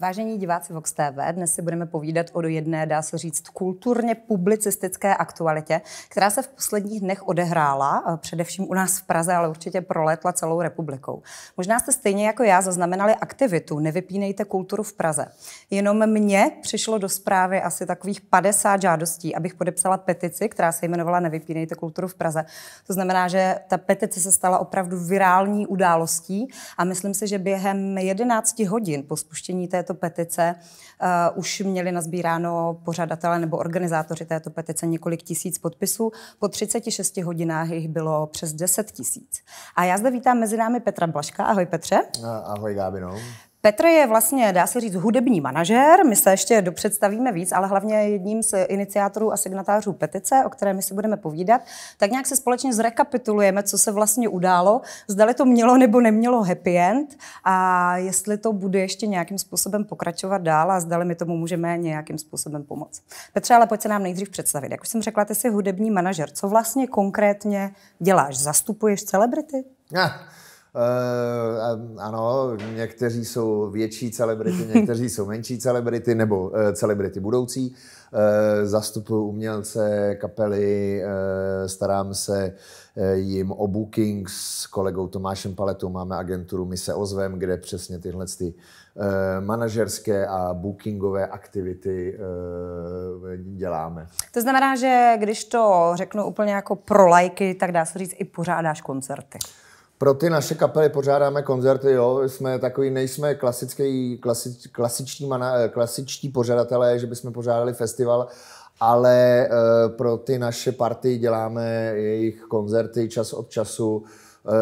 Vážení diváci Vox TV, dnes si budeme povídat o jedné, dá se říct, kulturně publicistické aktualitě, která se v posledních dnech odehrála, eh, především u nás v Praze, ale určitě prolétla celou republikou. Možná jste stejně jako já zaznamenali aktivitu Nevypínejte kulturu v Praze. Jenom mně přišlo do zprávy asi takových 50 žádostí, abych podepsala petici, která se jmenovala Nevypínejte kulturu v Praze. To znamená, že ta petice se stala opravdu virální událostí a myslím si, že během 11 hodin po spuštění té této petice uh, už měli nazbíráno pořadatele nebo organizátoři této petice několik tisíc podpisů. Po 36 hodinách jich bylo přes 10 tisíc. A já zde vítám mezi námi Petra Blaška. Ahoj Petře. Eh, ahoj Gábino. Petr je vlastně, dá se říct, hudební manažer. My se ještě dopředstavíme víc, ale hlavně jedním z iniciátorů a signatářů petice, o které my si budeme povídat. Tak nějak se společně zrekapitulujeme, co se vlastně událo, zdali to mělo nebo nemělo happy end a jestli to bude ještě nějakým způsobem pokračovat dál a zdali my tomu můžeme nějakým způsobem pomoct. Petře, ale pojď se nám nejdřív představit. Jak už jsem řekla, ty jsi hudební manažer. Co vlastně konkrétně děláš? Zastupuješ celebrity? Ne. Uh, ano, někteří jsou větší celebrity, někteří jsou menší celebrity, nebo uh, celebrity budoucí. Uh, eh, zastupuji umělce, kapely, uh, starám se uh, jim o booking s kolegou Tomášem Paletou. Máme agenturu My se ozvem, kde přesně tyhle ty, uh, manažerské a bookingové aktivity uh, děláme. To znamená, že když to řeknu úplně jako pro lajky, tak dá se říct i pořádáš koncerty. Uh, pro ty naše kapely pořádáme koncerty, jo, jsme takový, nejsme klasický, klasič, klasiční, mana, eh, klasičtí pořadatelé, že bychom pořádali festival, ale e, pro ty naše party děláme jejich koncerty čas od času,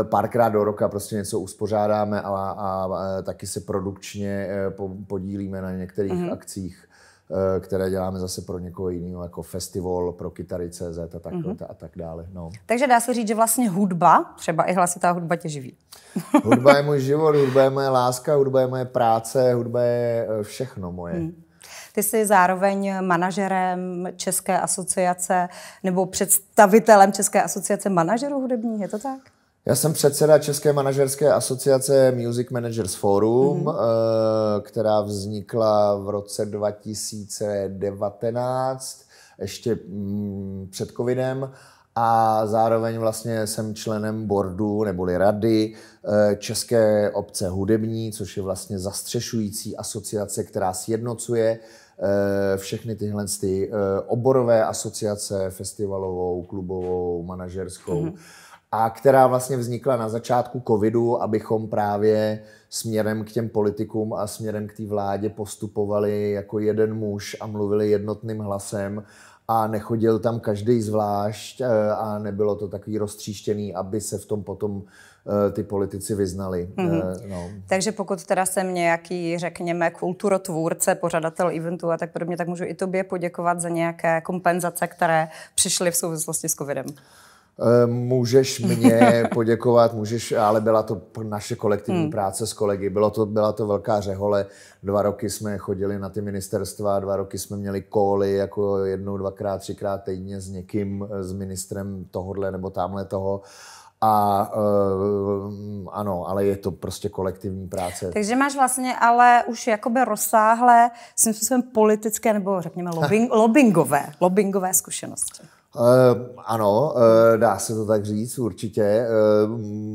e, párkrát do roka prostě něco uspořádáme a, a, a taky se produkčně e, po, podílíme na některých mm-hmm. akcích Eh, které děláme zase pro někoho jiného, jako festival pro kytary CZ a tak, mm-hmm. a tak dále. No. Takže dá se říct, že vlastně hudba, třeba i hlasitá hudba tě živí. Hudba je můj život, hudba je moje láska, hudba je moje práce, hudba je eh, všechno moje. Mm. Ty jsi zároveň manažerem České asociace nebo představitelem České asociace manažerů hudební. je to tak? Já jsem předseda České manažerské asociace Music Managers Forum, mm-hmm. která vznikla v roce 2019, ještě mm, před covidem a zároveň vlastně jsem členem boardu neboli rady eh, České obce hudební, což je vlastně zastřešující asociace, která sjednocuje eh, všechny tyhle ty oborové asociace, festivalovou, klubovou, manažerskou. Mm-hmm a která vlastně vznikla na začátku covidu, abychom právě směrem k těm politikům a směrem k té vládě postupovali jako jeden muž a mluvili jednotným hlasem a nechodil tam každý zvlášť eh, a nebylo to takový roztříštěný, aby se v tom potom eh, ty politici vyznali. Mm-hmm. No. Takže pokud teda jsem nějaký, řekněme, kulturotvůrce, pořadatel eventu a tak podobně, tak můžu i tobě poděkovat za nějaké kompenzace, které přišly v souvislosti s covidem. Eh, můžeš mě poděkovat, můžeš, ale byla to naše kolektivní hmm. práce s kolegy, bylo to, byla to velká řehole, dva roky jsme chodili na ty ministerstva, dva roky jsme měli kóly jako jednou, dvakrát, třikrát týdně s někým, eh, s ministrem tohodle nebo tamhle toho. A uh, ano, ale je to prostě kolektivní práce. Takže máš vlastně ale už jakoby rozsáhlé, svým způsobem politické nebo řekněme lobbing, lobbyingové, lobbyingové zkušenosti. Eh, ano, eh, dá se to tak říct, určitě. Eh,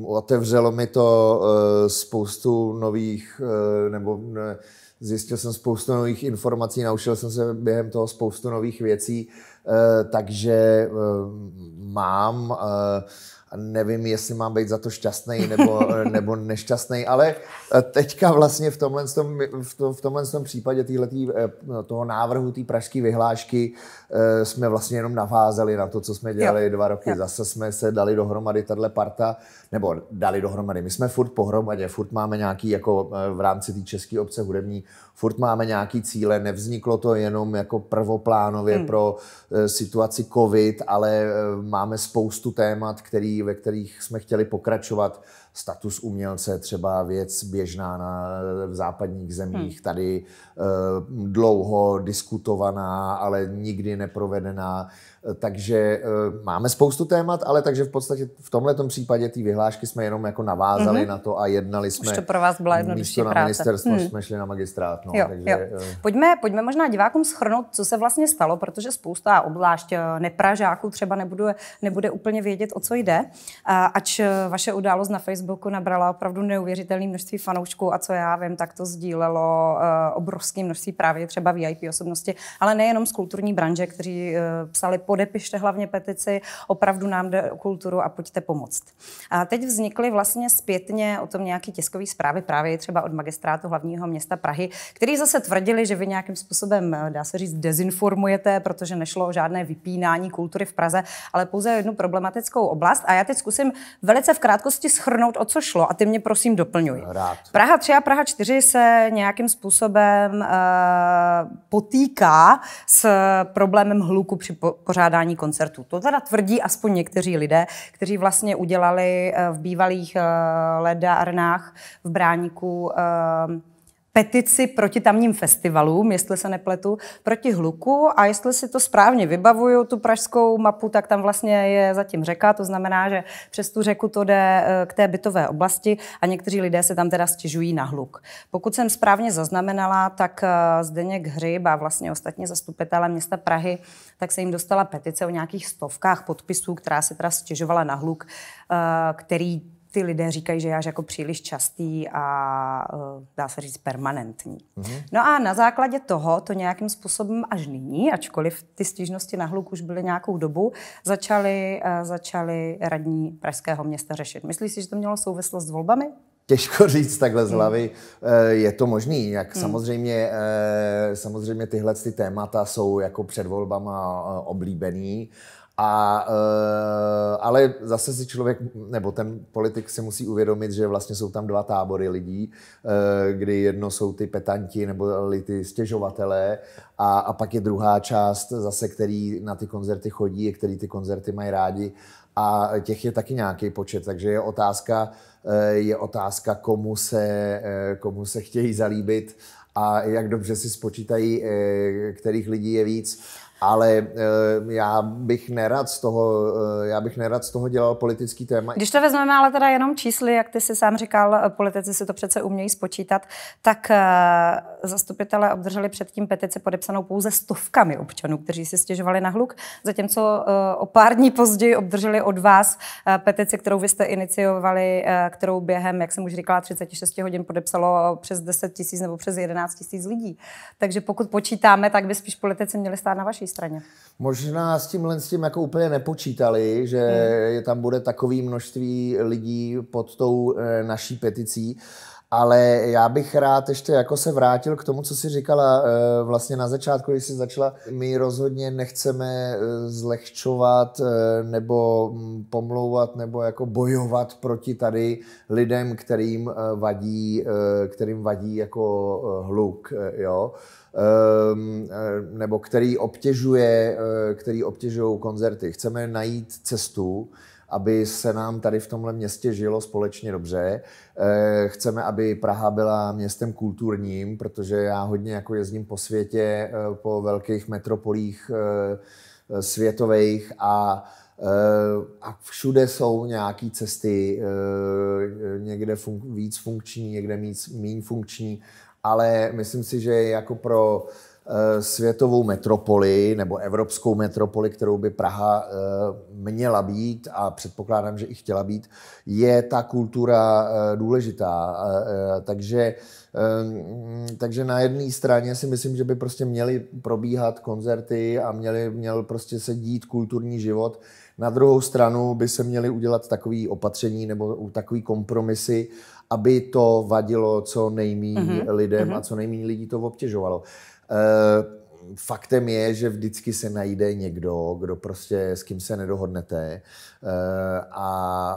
otevřelo mi to spoustu nových, nebo zjistil jsem spoustu nových informací, naučil jsem se během toho spoustu nových věcí, takže mám nevím, jestli mám být za to šťastný nebo, nebo nešťastný, ale teďka vlastně v tomhle, tom, v to, v tomhle tom případě týhletý, eh, no, toho návrhu té pražské vyhlášky eh, jsme vlastně jenom navázali na to, co jsme dělali jo. dva roky. Jo. Zase jsme se dali dohromady tahle parta, nebo dali dohromady. My jsme furt pohromadě, furt máme nějaký, jako eh, v rámci té české obce hudební, furt máme nějaký cíle. Nevzniklo to jenom jako prvoplánově hmm. pro situaci COVID, ale máme spoustu témat, který ve kterých jsme chtěli pokračovat status umělce, třeba věc běžná na, v západních zemích, hmm. tady eh, dlouho diskutovaná, ale nikdy neprovedená. Takže eh, máme spoustu témat, ale takže v podstatě v tomhle případě ty vyhlášky jsme jenom jako navázali mm-hmm. na to a jednali jsme. Už to pro vás byla místo na práce. ministerstvo, hmm. jsme šli na magistrát. No, jo, takže, jo. Eh, pojďme, pojďme možná divákům schrnout, co se vlastně stalo, protože spousta obzvlášť nepražáků třeba nebude, nebude úplně vědět, o co jde. Ač vaše událost na Facebooku Facebooku nabrala opravdu neuvěřitelné množství fanoušků a co já vím, tak to sdílelo eh, obrovské množství právě třeba VIP osobnosti, ale nejenom z kulturní branže, kteří eh, psali podepište hlavně petici, opravdu nám jde o kulturu a pojďte pomoct. A teď vznikly vlastně zpětně o tom nějaký tiskové zprávy právě třeba od magistrátu hlavního města Prahy, který zase tvrdili, že vy nějakým způsobem, eh, dá se říct, dezinformujete, protože nešlo o žádné vypínání kultury v Praze, ale pouze jednu problematickou oblast. A já teď zkusím velice v krátkosti schrnout připomenout, o co šlo a ty mě prosím doplňuj. No, rád. Praha 3 a Praha 4 se nějakým způsobem uh, potýká s problémem hluku při po- pořádání koncertů. To teda tvrdí aspoň někteří lidé, kteří vlastně udělali uh, v bývalých uh, leda arenách v Bráníku uh, petici proti tamním festivalům, jestli se nepletu, proti hluku a jestli si to správně vybavuju, tu pražskou mapu, tak tam vlastně je zatím řeka, to znamená, že přes tu řeku to jde eh, k té bytové oblasti a někteří lidé se tam teda stěžují na hluk. Pokud jsem správně zaznamenala, tak eh, Zdeněk Hřib a vlastně ostatně zastupitelé města Prahy, tak se jim dostala petice o nějakých stovkách podpisů, která se teda stěžovala na hluk, eh, který ty lidé říkají, že jáž jako příliš častý a eh, dá se říct permanentní. Mm-hmm. No a na základě toho to nějakým způsobem až nyní, ačkoliv ty stížnosti na hluk už byly nějakou dobu, začaly, eh, začaly radní Pražského města řešit. Myslíš si, že to mělo souvislost s volbami? Těžko říct takhle z hmm. hlavy, eh, je to možný. Jak hmm. samozřejmě, samozřejmě tyhle ty témata jsou jako před volbama oblíbený a, eh, ale zase si člověk, nebo ten politik si musí uvědomit, že vlastně jsou tam dva tábory lidí, eh, kdy jedno jsou ty petanti nebo ty stěžovatelé a, a pak je druhá část zase, který na ty koncerty chodí, který ty koncerty mají rádi a těch je taky nějaký počet, takže je otázka, eh, je otázka komu, se, komu se chtějí zalíbit a jak dobře si spočítají, kterých lidí je víc ale eh, já bych nerad z toho, eh, já bych nerad z toho dělal politický téma. Když to vezmeme ale teda jenom čísly, jak ty si sám říkal, eh, politici si to přece umějí spočítat, tak zastupitelé obdrželi předtím petici podepsanou pouze stovkami občanů, kteří si stěžovali na hluk, zatímco o pár dní později obdrželi od vás petici, kterou vy jste iniciovali, kterou během, jak jsem už říkala, 36 hodin podepsalo přes 10 tisíc nebo přes 11 tisíc lidí. Takže pokud počítáme, tak by spíš politici měli stát na vaší straně. Možná s tímhle s tím jako úplně nepočítali, že hmm. je tam bude takové množství lidí pod tou eh, naší peticí. Ale já bych rád ještě jako se vrátil k tomu, co jsi říkala eh, vlastně na začátku, když jsi začala. My rozhodně nechceme eh, zlehčovat eh, nebo mm, pomlouvat nebo jako bojovat proti tady lidem, kterým vadí, kterým vadí jako hluk, jo. Ehm, nebo který obtěžuje, který obtěžují koncerty. Chceme najít cestu, aby se nám tady v tomhle městě žilo společně dobře. Eh, chceme, aby Praha byla městem kulturním, protože já hodně jako jezdím po světě, eh, po velkých metropolích eh, světových a a všude jsou nějaké cesty, někde fun- víc funkční, někde méně funkční, ale myslím si, že jako pro uh, Eh, světovou metropoli nebo evropskou metropoli, kterou by Praha eh, měla být a předpokládám, že i chtěla být, je ta kultura eh, důležitá. Takže, takže na jedné straně si myslím, že by prostě měly probíhat koncerty a měly, měl prostě se dít kulturní život. Na druhou stranu by se měly udělat takové opatření nebo takové kompromisy, aby to vadilo co nejméně mm-hmm. lidem mm-hmm. a mhm. co nejméně lidí to obtěžovalo. Eh, faktem je, že vždycky se najde někdo, kdo prostě s kým se nedohodnete eh, a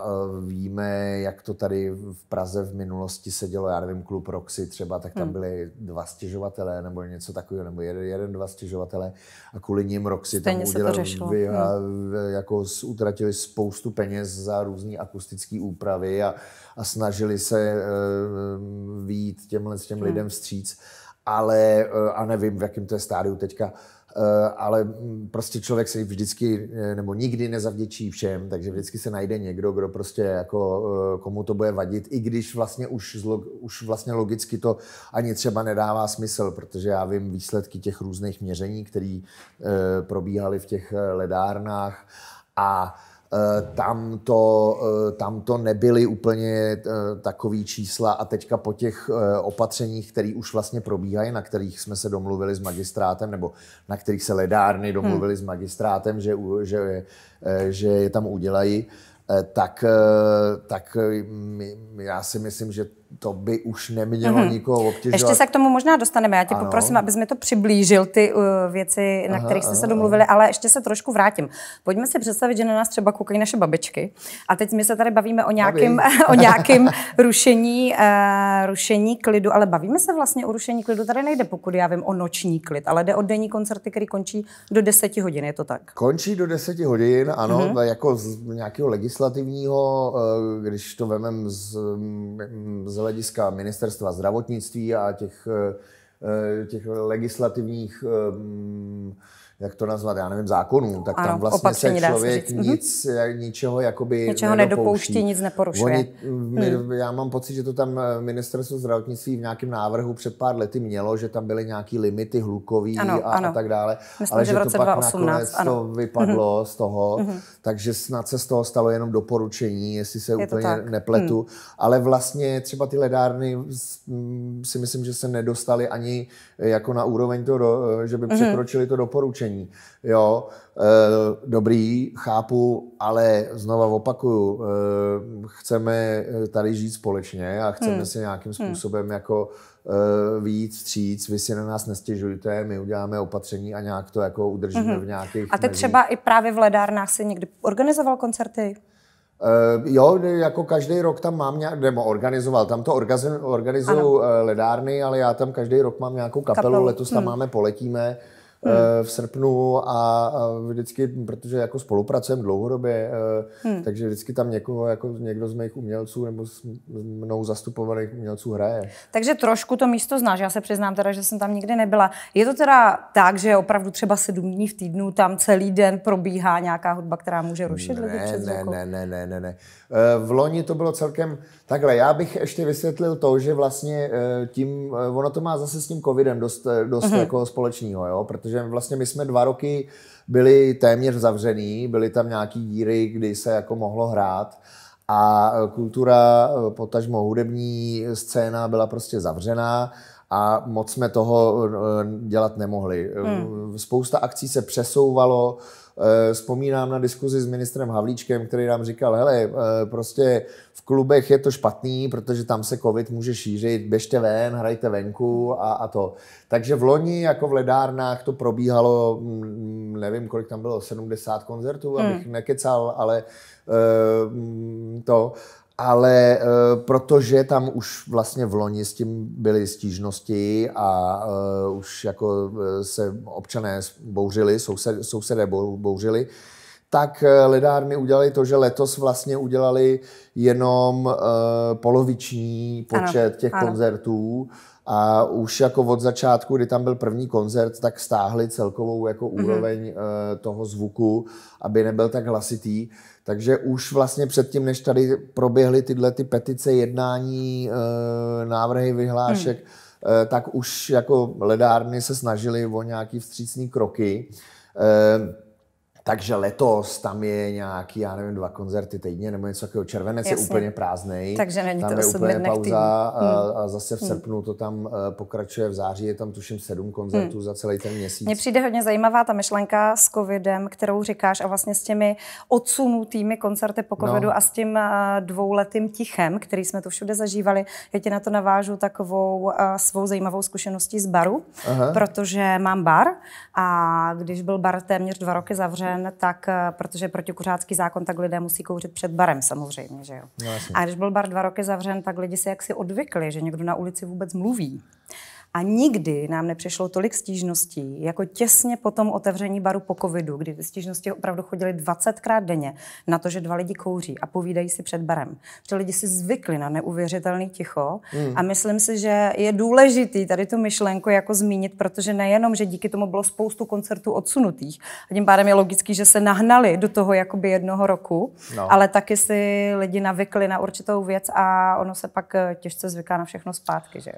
eh, víme, jak to tady v Praze v minulosti se dělo, já nevím, klub Roxy třeba, tak tam hmm. byly dva stěžovatele nebo něco takového, nebo jeden, jeden dva stěžovatele a kvůli ním Roxy Stejně tam udělali vy, a, hmm. jako utratili spoustu peněz za různé akustické úpravy a, a snažili se uh, výjít těmhle těm hmm. lidem vstříc ale eh, a nevím, v jakém to je stádiu teďka, eh, ale mm, prostě člověk se vždycky eh, nebo nikdy nezavděčí všem, takže vždycky se najde někdo, kdo prostě jako komu to bude vadit, i když vlastně už, už vlastně logicky to ani třeba nedává smysl, protože já vím výsledky těch různých měření, které probíhaly v těch ledárnách a Eh, tam to, eh, tam to nebyly úplně eh, takový čísla a teďka po těch opatřeních, které už vlastně probíhají, na kterých jsme se domluvili s magistrátem, nebo na kterých se ledárny hmm. domluvili hmm. s magistrátem, že, že, že je tam udělají, tak, tak já si myslím, že to by už nemělo mm-hmm. nikoho obtěžovat. Ještě se k tomu možná dostaneme. Já tě ano. poprosím, abys mi to přiblížil, ty uh, věci, na aha, kterých jste se domluvili, aha. ale ještě se trošku vrátím. Pojďme si představit, že na nás třeba koukají naše babičky. A teď my se tady bavíme o nějakém, o nějakém rušení, uh, rušení klidu, ale bavíme se vlastně o rušení klidu. Tady nejde, pokud já vím, o noční klid, ale jde o denní koncerty, který končí do 10 hodin, je to tak? Končí do 10 hodin, ano, mm-hmm. jako z nějakého legislativního, eh, když to vemem z, mm, z hlediska ministerstva zdravotnictví a těch, eh, eh, těch legislativních eh, mm, jak to nazvat, já nevím, zákonů, tak ano, tam vlastně se člověk se mhm. nic, mm-hmm. ničeho jakoby Ničeho nedopouští, nic neporušuje. Oni, hmm. my, hmm. Já mám pocit, že to tam eh, ministerstvo zdravotnictví v nějakém návrhu před pár lety mělo, že tam byly nějaké limity hlukový ano, a, ano. a tak dále. Myslím, ale že, že v roce to pak 2018, nakonec ano. to vypadlo mm-hmm. z toho, mm-hmm. takže snad se z toho stalo jenom doporučení, jestli se Je úplně nepletu. Mm. Ale vlastně třeba ty ledárny mm, si myslím, že se nedostaly ani jako na úroveň to, eh, že by mhm. překročili to doporučení řešení. Jo, eh, dobrý, chápu, ale znova opakuju, eh, chceme eh, tady žít společně a chceme hmm. se nějakým hmm. způsobem hmm. jako víc stříc, vy si na nás nestěžujte, my uděláme opatření a nějak to jako udržíme hmm. v nějakých... A ty mezích. třeba i právě v Ledárnách si někdy organizoval koncerty? Uh, jo, jako každý rok tam mám nějak, nebo organizoval, tam to organizují ledárny, ale já tam každý rok mám nějakou kapelu, kapelu. letos tam hmm. máme Poletíme, Hmm. Eh, v srpnu a vždycky, protože jako spolupracujeme dlouhodobě, eh, hmm. takže vždycky tam někoho, jako někdo z mých umělců nebo z mnou zastupovaných umělců hraje. Takže trošku to místo znáš, já se přiznám teda, že jsem tam nikdy nebyla. Je to teda tak, že opravdu třeba sedm dní v týdnu tam celý den probíhá nějaká hudba, která může rušit ne, lidi před ne, ne, ne, ne, ne, ne. Eh, v loni to bylo celkem takhle. Já bych ještě vysvětlil to, že vlastně tím, ono to má zase s tím covidem dost, dost mm-hmm. jako společného, jo? protože protože vlastně my jsme dva roky byli téměř zavřený, byly tam nějaký díry, kdy se jako mohlo hrát a kultura, potažmo hudební scéna byla prostě zavřená a moc jsme toho eh, dělat nemohli. Hmm. Spousta akcí se přesouvalo, Eh, vzpomínám na diskuzi s ministrem Havlíčkem, který nám říkal, hele, eh, prostě v klubech je to špatný, protože tam se covid může šířit, běžte ven, hrajte venku a, a to. Takže v loni jako v ledárnách to probíhalo, mm, nevím, kolik tam bylo, 70 koncertů, abych hmm. nekecal, ale eh, mm, to ale e, protože tam už vlastně v loni s tím byly stížnosti a e, už jako eh, se občané bouřili, soused, sousedé bouřili, tak ledárny udělali to, že letos vlastně udělali jenom e, poloviční počet ano, těch ano. koncertů a už jako od začátku, kdy tam byl první koncert, tak stáhli celkovou jako mhm. úroveň mm-hmm. toho zvuku, aby nebyl tak hlasitý. Takže už vlastně předtím, než tady proběhly tyhle ty petice, jednání, eh, návrhy vyhlášek, mm. tak už jako ledárny se snažili o nějaký vstřícný kroky. Takže letos tam je nějaký, já nevím, dva koncerty týdně nebo něco takového. Červenec Jasně. je úplně prázdný. Takže není tam to je úplně pauza hmm. a, a zase v hmm. srpnu to tam eh, pokračuje, v září je tam tuším sedm koncertů hmm. za celý ten měsíc. Mně přijde hodně zajímavá ta myšlenka s covidem, kterou říkáš a vlastně s těmi odsunutými koncerty po no. covidu no. a s tím eh, dvouletým tichem, který jsme tu všude zažívali. Já ti na to navážu takovou eh, svou zajímavou zkušeností z baru, Aha. protože mám bar a když byl bar téměř dva roky zavřen, zavřen, tak eh, protože protikuřácký zákon, tak lidé musí kouřit před barem samozřejmě, že jo. No, a když byl bar dva roky zavřen, tak lidi si jaksi odvykli, že někdo na ulici vůbec mluví. A nikdy nám nepřišlo tolik stížností, jako těsně po tom otevření baru po covidu, kdy ty stížnosti opravdu chodily 20krát denně na to, že dva lidi kouří a povídají si před barem. Protože lidi si zvykli na neuvěřitelný ticho mm. a myslím si, že je důležitý tady tu myšlenku jako zmínit, protože nejenom, že díky tomu bylo spoustu koncertů odsunutých a tím pádem je logický, že se nahnali do toho jakoby jednoho roku, no. ale taky si lidi navykli na určitou věc a ono se pak eh, těžce zvyká na všechno zpátky, že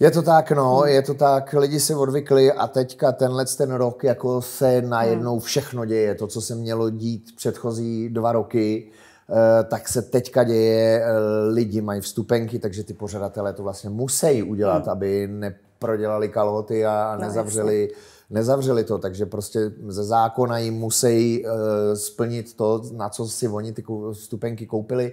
je to tak, no, je to tak, lidi se odvykli a teďka tenhle ten rok jako se najednou všechno děje. To, co se mělo dít předchozí dva roky, eh, tak se teďka děje, eh, lidi mají vstupenky, takže ty pořadatelé to vlastně musí udělat, hmm. aby neprodělali kalhoty a no, nezavřeli, nezavřeli to. Takže prostě ze zákona jim musí eh, splnit to, na co si oni ty vstupenky koupili.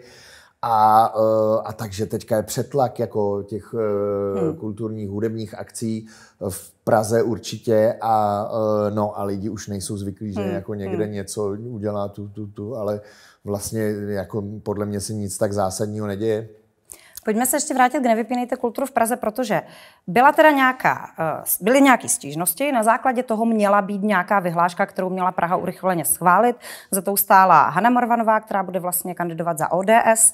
A, eh, a takže teďka je přetlak jako těch eh, hmm. kulturních hudebních akcí v Praze určitě a eh, no a lidi už nejsou zvyklí, že hmm. jako hmm. někde hmm. něco udělá tu, tu, tu, ale vlastně jako podle mě se nic tak zásadního neděje. Pojďme se ještě vrátit k Nevypínejte kulturu v Praze, protože byla teda nějaká, eh, byly nějaké stížnosti, na základě toho měla být nějaká vyhláška, kterou měla Praha urychleně schválit. Za tou stála Hanna Morvanová, která bude vlastně kandidovat za ODS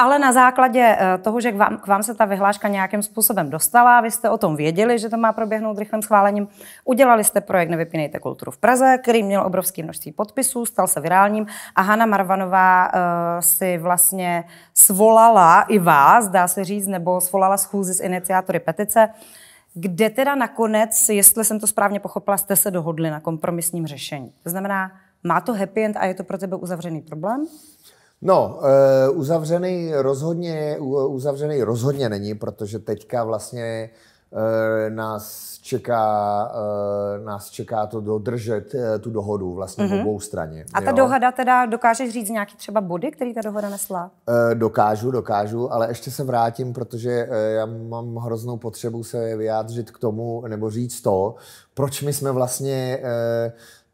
ale na základě eh, toho, že k vám, k vám se ta vyhláška nějakým způsobem dostala, vy jste o tom věděli, že to má proběhnout rychlým schválením, udělali jste projekt Nevypínejte kulturu v Praze, který měl obrovské množství podpisů, stal se virálním a Hanna Marvanová uh, si vlastně svolala i vás, dá se říct, nebo svolala schůzi s iniciátory petice, kde teda nakonec, jestli jsem to správně pochopila, jste se dohodli na kompromisním řešení. To znamená, má to happy end a je to pro tebe uzavřený problém? No, eh, uzavřený rozhodně, uzavřený rozhodně není, protože teďka vlastně eh, nás čeká, eh, nás čeká to dodržet tu dohodu vlastně mm-hmm. obou straně. A ta jo? dohoda teda, dokážeš říct nějaký třeba body, který ta dohoda nesla? Dokážu, dokážu, ale ještě se vrátím, protože já mám hroznou potřebu se vyjádřit k tomu, nebo říct to, proč my jsme vlastně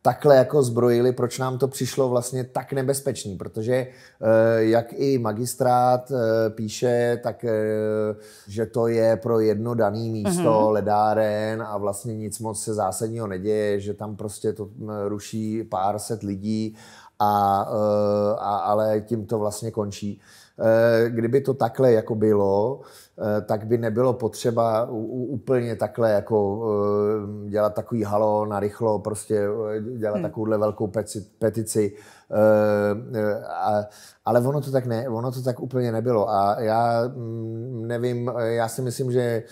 takhle jako zbrojili, proč nám to přišlo vlastně tak nebezpečný, protože eh, jak i magistrát eh, píše, tak eh, že to je pro jedno dané místo mm-hmm. ledáren a vlastně nic moc se zásadního neděje, že tam prostě to hm, ruší pár set lidí, a, a, ale tím to vlastně končí. Kdyby to takhle jako bylo, Eh, tak by nebylo potřeba úplně takhle jako eh, dělat takový halo na rychlo, prostě eh, dělat hmm. takovouhle velkou petici. Ale ono to tak ne, ono to tak úplně nebylo. A já mm, nevím, já si myslím, že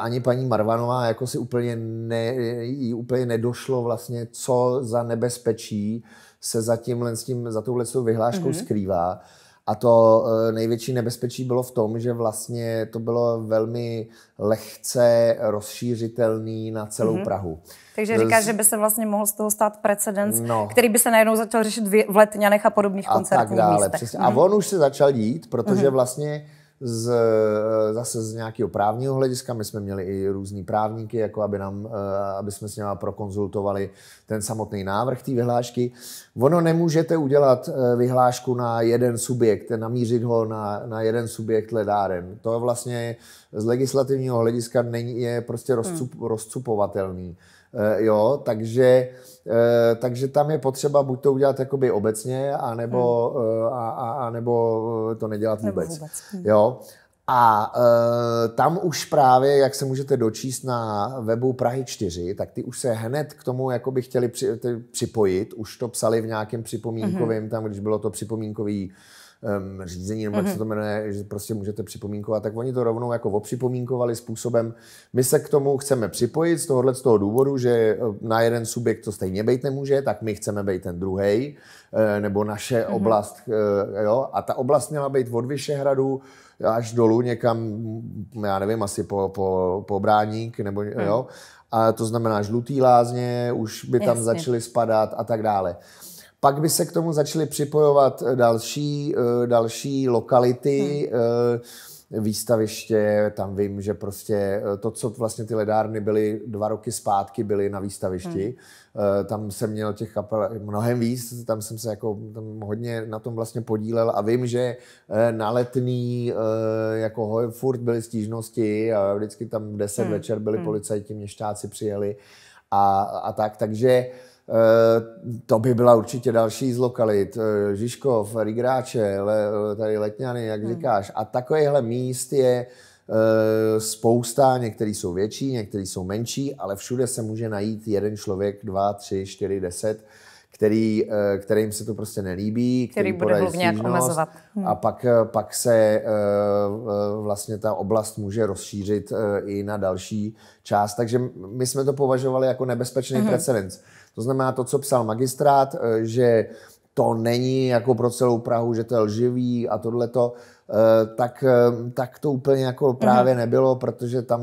ani paní Marvanová jako si úplně, ne, jí úplně nedošlo vlastně, co za nebezpečí se za tímhle s tím, za touhle vyhláškou hmm. skrývá. A to eh, největší nebezpečí bylo v tom, že vlastně to bylo velmi lehce rozšířitelný na celou mm-hmm. Prahu. Takže říkáš, že by se vlastně mohl z toho stát precedens, no. který by se najednou začal řešit v Letňanech a podobných a koncertních tak dále, místech. Přesně. Mm-hmm. A mhm. on už se začal dít, protože mm-hmm. vlastně z, eh, zase z nějakého právního hlediska. My jsme měli i různý právníky, jako aby, nám, eh, aby jsme s nimi prokonzultovali ten samotný návrh té vyhlášky. Ono nemůžete udělat eh, vyhlášku na jeden subjekt, namířit ho na, na jeden subjekt ledáren. To vlastně z legislativního hlediska není, je prostě rozcup, hmm. rozcupovatelný. Eh, jo, takže, eh, takže tam je potřeba buď to udělat jakoby obecně, anebo, hmm. Eh, a, a, a nebo to nedělat vůbec. vůbec. Hmm. Jo. A e, tam už právě, jak se můžete dočíst na webu Prahy 4, tak ty už se hned k tomu jako by chtěli při, ty, připojit, už to psali v nějakém připomínkovém, mm-hmm. tam když bylo to připomínkový um, řízení, nebo jak mm-hmm. se mhm. to jmenuje, že prostě můžete připomínkovat, tak oni to rovnou jako opřipomínkovali způsobem, my se k tomu chceme připojit z tohohle z toho důvodu, že eh, na jeden subjekt to stejně být nemůže, tak my chceme být ten druhý, eh, nebo naše mm-hmm. oblast, eh, jo, a ta oblast měla být od Vyšehradu až dolů někam, já nevím, asi po, po, po Bráník, nebo mm. jo, a to znamená žlutý lázně, už by tam Jasně. začaly spadat a tak dále. Pak by se k tomu začaly připojovat eh, další, eh, další lokality, hmm. Eh, výstaviště, tam vím, že prostě to, co vlastně ty ledárny byly dva roky zpátky, byly na výstavišti. Hmm. Tam jsem měl těch kapel mnohem víc, tam jsem se jako tam hodně na tom vlastně podílel a vím, že na letný jako furt byly stížnosti a vždycky tam v hmm. večer byli hmm. policajti, měštáci přijeli a, a tak, takže Eh, to by byla určitě další z lokalit. Eh, Žižkov, Rigráče, tady Letňany, jak hmm. říkáš. A takovýchhle míst je eh, spousta, některý jsou větší, některý jsou menší, ale všude se může najít jeden člověk, dva, tři, čtyři, deset, který, kterým se to prostě nelíbí, který, který bude nějak omezovat. Hmm. A pak, pak se vlastně ta oblast může rozšířit i na další část. Takže my jsme to považovali jako nebezpečný hmm. precedens. To znamená to, co psal magistrát, eh, že to není jako pro celou Prahu, že to je lživý a tohleto, eh, tak, eh, tak to úplně jako právě mhm. nebylo, protože tam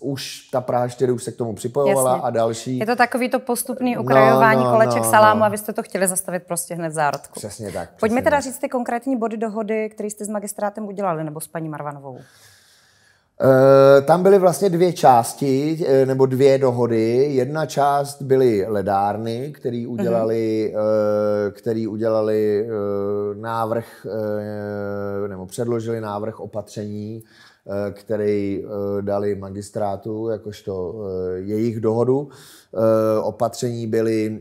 už ta Praha 4 už se k tomu připojovala Jasně. a další. Je to takový to postupný no, ukrajování no, no, koleček no, salámu no. a vy jste to chtěli zastavit prostě hned v zárodku. Přesně tak. Přesně Pojďme tak. teda říct ty konkrétní body dohody, které jste s magistrátem udělali nebo s paní Marvanovou. Eh, tam byly vlastně dvě části, eh, nebo dvě dohody. Jedna část byly ledárny, který mhm. udělali, mm který udělali návrh, nebo předložili návrh opatření, který dali magistrátu, jakožto jejich dohodu. Opatření byly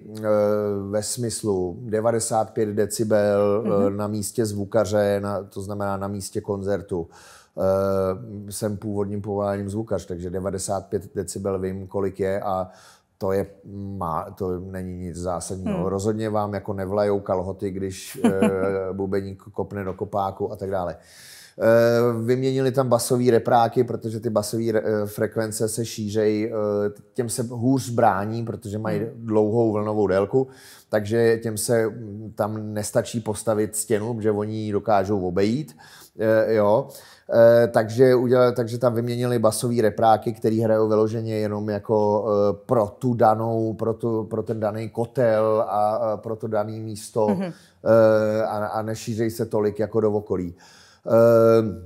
ve smyslu 95 decibel mhm. na místě zvukaře, to znamená na místě koncertu. Eh, jsem původním povoláním zvukař, takže 95 decibel vím, kolik je a to, je, má, to není nic zásadního. Hmm. Rozhodně vám jako nevlajou kalhoty, když e, bubeník kopne do kopáku a tak dále. E, vyměnili tam basové repráky, protože ty basové re, frekvence se šířejí, e, těm se hůř brání, protože mají hmm. dlouhou vlnovou délku, takže těm se mm, tam nestačí postavit stěnu, že oni ji dokážou obejít. E, jo. E, Eh, takže, udělali, takže tam vyměnili basový repráky, který hrajou vyloženě jenom jako eh, pro tu danou, pro, tu, pro ten daný kotel a pro to dané místo mm-hmm. a, a nešířej se tolik jako do okolí ehm,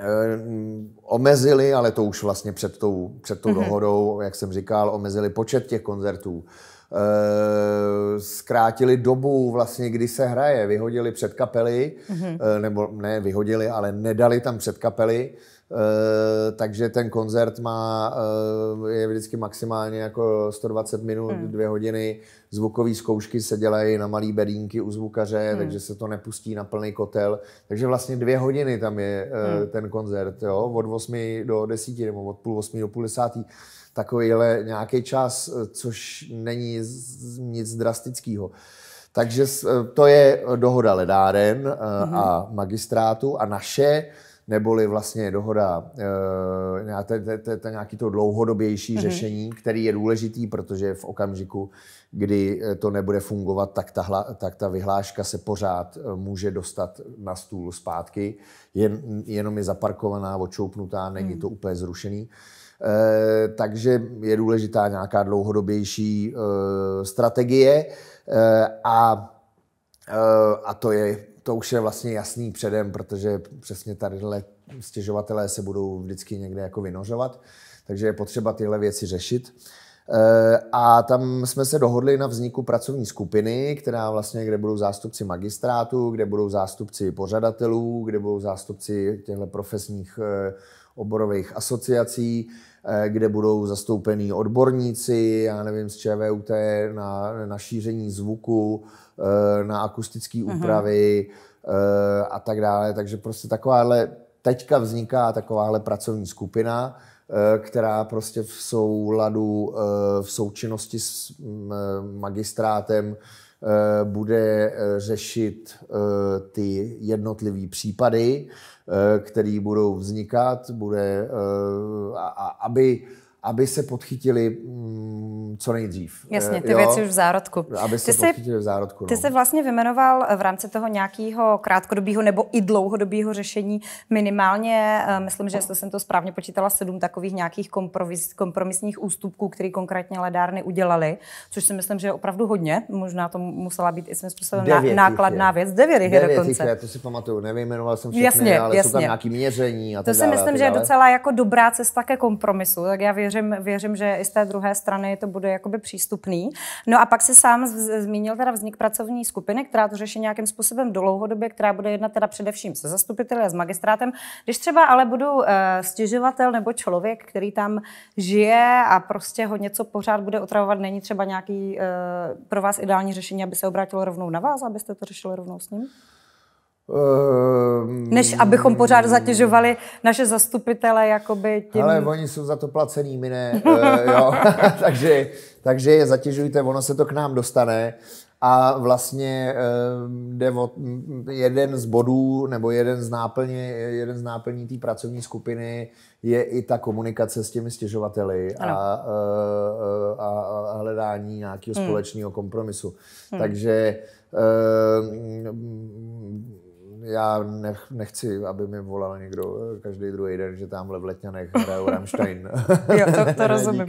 ehm, omezili, ale to už vlastně před tou, před tou mm-hmm. dohodou, jak jsem říkal, omezili počet těch koncertů. Eh, zkrátili dobu vlastně, kdy se hraje. Vyhodili před kapely, mm-hmm. nebo ne vyhodili, ale nedali tam před kapely Eh, takže ten koncert má, eh, je vždycky maximálně jako 120 minut, hmm. dvě hodiny. Zvukové zkoušky se dělají na malý bedínky u zvukaře, hmm. takže se to nepustí na plný kotel. Takže vlastně dvě hodiny tam je eh, hmm. ten koncert, jo? od 8 do 10 nebo od půl 8 do půl 10 takovýhle nějaký čas, což není nic drastického. Takže to je dohoda ledáren hmm. a magistrátu a naše neboli vlastně dohoda, eh, to je nějaký to dlouhodobější mhm. řešení, který je důležitý, protože v okamžiku, kdy eh, to nebude fungovat, tak ta, hla, tak ta vyhláška se pořád eh, může dostat na stůl zpátky, jen, jenom je zaparkovaná, očoupnutá, není hmm. to úplně zrušený. E, takže je důležitá nějaká dlouhodobější e, strategie e, a Eh, a to je, to už je vlastně jasný předem, protože přesně tadyhle stěžovatelé se budou vždycky někde jako vynožovat, takže je potřeba tyhle věci řešit. Eh, a tam jsme se dohodli na vzniku pracovní skupiny, která vlastně, kde budou zástupci magistrátu, kde budou zástupci pořadatelů, kde budou zástupci těchto profesních eh, oborových asociací, eh, kde budou zastoupení odborníci, já nevím, z ČVUT na, na šíření zvuku, eh, na akustické mhm. úpravy eh, a tak dále. Takže prostě takováhle, teďka vzniká takováhle pracovní skupina, která prostě v souladu, v součinnosti s mm, magistrátem bude řešit ty jednotlivé případy Eh, které budou vznikat, bude, eh, aby, aby se podchytili co nejdřív. Eh, jasně, ty jo, věci už v zárodku. Aby se ty jsi, v zárodku. Ty no. jsi vlastně vymenoval eh, v rámci toho nějakého krátkodobého nebo i dlouhodobého řešení minimálně, eh, myslím, že jestli jsem to správně počítala, sedm takových nějakých kompromis, kompromisních ústupků, které konkrétně ledárny udělali, což si myslím, že je opravdu hodně. Možná to musela být i svým způsobem devět nákladná je. věc. Devět jich je dokonce. Je, to si pamatuju, nevyjmenoval jsem všechny, jasně, ale jasně. jsou tam nějaké měření. A to dále, si myslím, a že je docela jako dobrá cesta ke kompromisu. Tak já věřím, věřím že i z té druhé strany to bude jakoby přístupný. No a pak se sám zmínil teda vznik pracovní skupiny, která to řeší nějakým způsobem dlouhodobě, která bude jednat teda především se zastupiteli a s magistrátem. Když třeba ale budu eh, stěžovatel nebo člověk, který tam žije a prostě ho něco pořád bude otravovat, není třeba nějaký eh, pro vás ideální řešení, aby se obrátilo rovnou na vás, abyste to řešili rovnou s ním? Uh, než abychom pořád zatěžovali naše zastupitele jakoby tím... Ale oni jsou za to placený, my ne. e, jo. takže, takže je zatěžujte, ono se to k nám dostane. A vlastně eh, jde o jeden z bodů nebo jeden z náplně, jeden z náplní té pracovní skupiny je i ta komunikace s těmi stěžovateli a, a, eh, a, a hledání nějakého hmm. společného kompromisu. Hmm. Takže já nech, nechci, aby mi volal někdo každý druhý den, že tamhle v Letňanech hraju Rammstein. jo, to, to rozumím.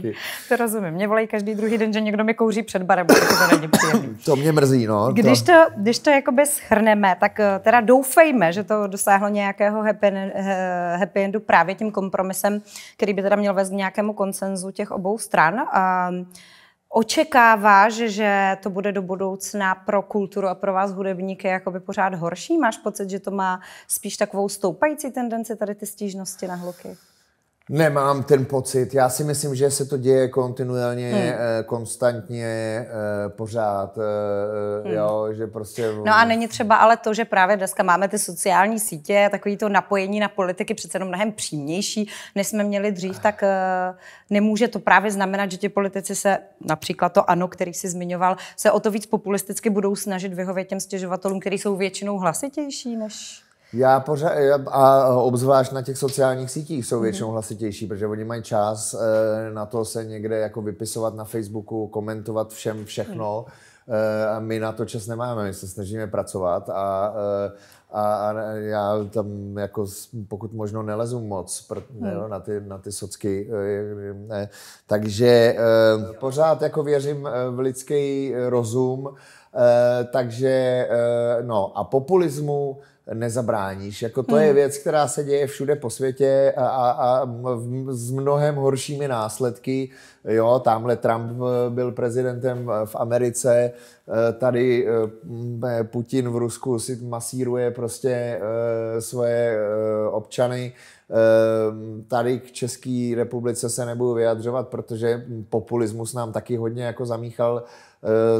To rozumím. Mě volají každý druhý den, že někdo mi kouří před barem, to není příjemný. To mě mrzí, no. Když to, když to jakoby schrneme, tak eh, teda doufejme, že to dosáhlo nějakého happy, eh, happy endu právě tím kompromisem, který by teda měl vést k nějakému konsenzu těch obou stran. A, Očekáváš, že to bude do budoucna pro kulturu a pro vás hudebníky jakoby pořád horší? Máš pocit, že to má spíš takovou stoupající tendenci tady ty stížnosti na hluky? Nemám ten pocit. Já si myslím, že se to děje kontinuálně, hmm. Eh, konstantně, eh, pořád. Eh, hmm. Jo, že prostě... No a není třeba ale to, že právě dneska máme ty sociální sítě, takový to napojení na politiky přece jenom mnohem přímější, než jsme měli dřív, tak nemůže to právě znamenat, že ti politici se, například to ANO, který si zmiňoval, se o to víc populisticky budou snažit vyhovět těm stěžovatelům, kteří jsou většinou hlasitější než... Já pořád, a obzvlášť na těch sociálních sítích jsou mhm. většinou hlasitější, protože oni mají čas eh, na to se někde jako vypisovat na Facebooku, komentovat všem všechno. Eh, a my na to čas nemáme, my se snažíme pracovat a, eh, a, a já tam jako pokud možno nelezu moc pr, ne, hmm. no, na, ty, na ty socky. Ne. Takže pořád jako věřím v lidský rozum, takže no a populismu nezabráníš. Jako to hmm. je věc, která se děje všude po světě a, a, a s mnohem horšími následky. Jo, tamhle Trump eh, byl prezidentem eh, v Americe, eh, tady Putin v Rusku si masíruje prostě svoje občany. Tady k České republice se nebudu vyjadřovat, protože populismus nám taky hodně jako zamíchal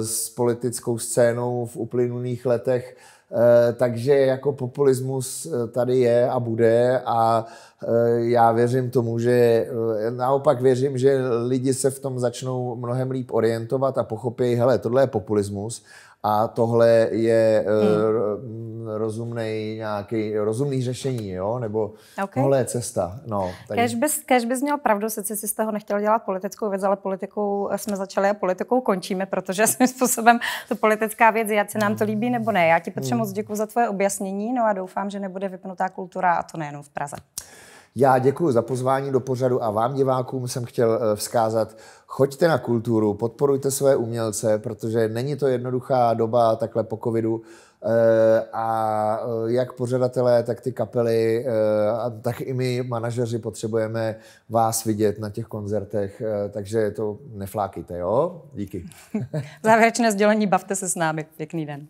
s politickou scénou v uplynulých letech Eh, takže jako populismus eh, tady je a bude a Eh, já věřím tomu, že eh, naopak věřím, že lidi se v tom začnou mnohem líp orientovat a pochopí, hele, tohle je populismus a tohle je eh, hmm. Mm, rozumný nějaký rozumný řešení, jo, nebo okay. tohle je cesta. No, tak... Kež bys, kež bys měl pravdu, sice si z toho nechtěl dělat politickou věc, ale politikou jsme začali a politikou končíme, protože svým způsobem to politická věc, jak se nám to líbí nebo ne. Já ti potřebuji hmm. moc děkuji za tvoje objasnění, no a doufám, že nebude vypnutá kultura a to nejenom v Praze. Já děkuji za pozvání do pořadu a vám divákům jsem chtěl eh, vzkázat, choďte na kulturu, podporujte své umělce, protože není to jednoduchá doba takhle po covidu eh, a eh, jak pořadatelé, tak ty kapely, tak i my, manažeři, potřebujeme vás vidět na těch koncertech, takže to neflákejte, jo? Díky. Závěrečné sdělení, bavte se s námi. Pěkný den.